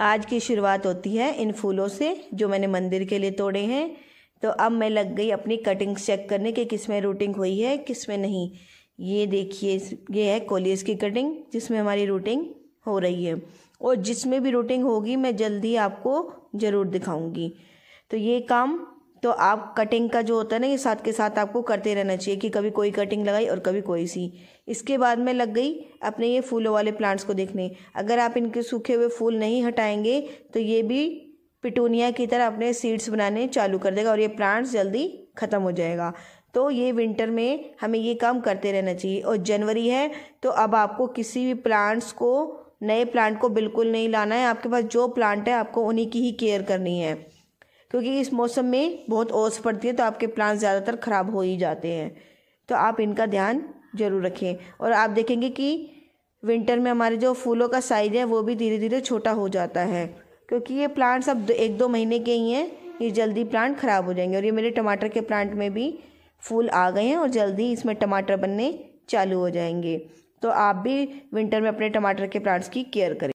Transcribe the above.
आज की शुरुआत होती है इन फूलों से जो मैंने मंदिर के लिए तोड़े हैं तो अब मैं लग गई अपनी कटिंग्स चेक करने के किस में रूटिंग हुई है किस में नहीं ये देखिए ये है कोलियस की कटिंग जिसमें हमारी रूटिंग हो रही है और जिसमें भी रूटिंग होगी मैं जल्दी आपको ज़रूर दिखाऊंगी तो ये काम तो आप कटिंग का जो होता है ना ये साथ के साथ आपको करते रहना चाहिए कि कभी कोई कटिंग लगाई और कभी कोई सी इसके बाद में लग गई अपने ये फूलों वाले प्लांट्स को देखने अगर आप इनके सूखे हुए फूल नहीं हटाएंगे तो ये भी पिटूनिया की तरह अपने सीड्स बनाने चालू कर देगा और ये प्लांट्स जल्दी ख़त्म हो जाएगा तो ये विंटर में हमें ये काम करते रहना चाहिए और जनवरी है तो अब आपको किसी भी प्लांट्स को नए प्लांट को बिल्कुल नहीं लाना है आपके पास जो प्लांट है आपको उन्हीं की ही केयर करनी है क्योंकि इस मौसम में बहुत ओस पड़ती है तो आपके प्लांट्स ज़्यादातर ख़राब हो ही जाते हैं तो आप इनका ध्यान ज़रूर रखें और आप देखेंगे कि विंटर में हमारे जो फूलों का साइज है वो भी धीरे धीरे छोटा हो जाता है क्योंकि ये प्लांट्स अब एक दो महीने के ही हैं ये जल्दी प्लांट ख़राब हो जाएंगे और ये मेरे टमाटर के प्लांट में भी फूल आ गए हैं और जल्दी इसमें टमाटर बनने चालू हो जाएंगे तो आप भी विंटर में अपने टमाटर के प्लांट्स की केयर करें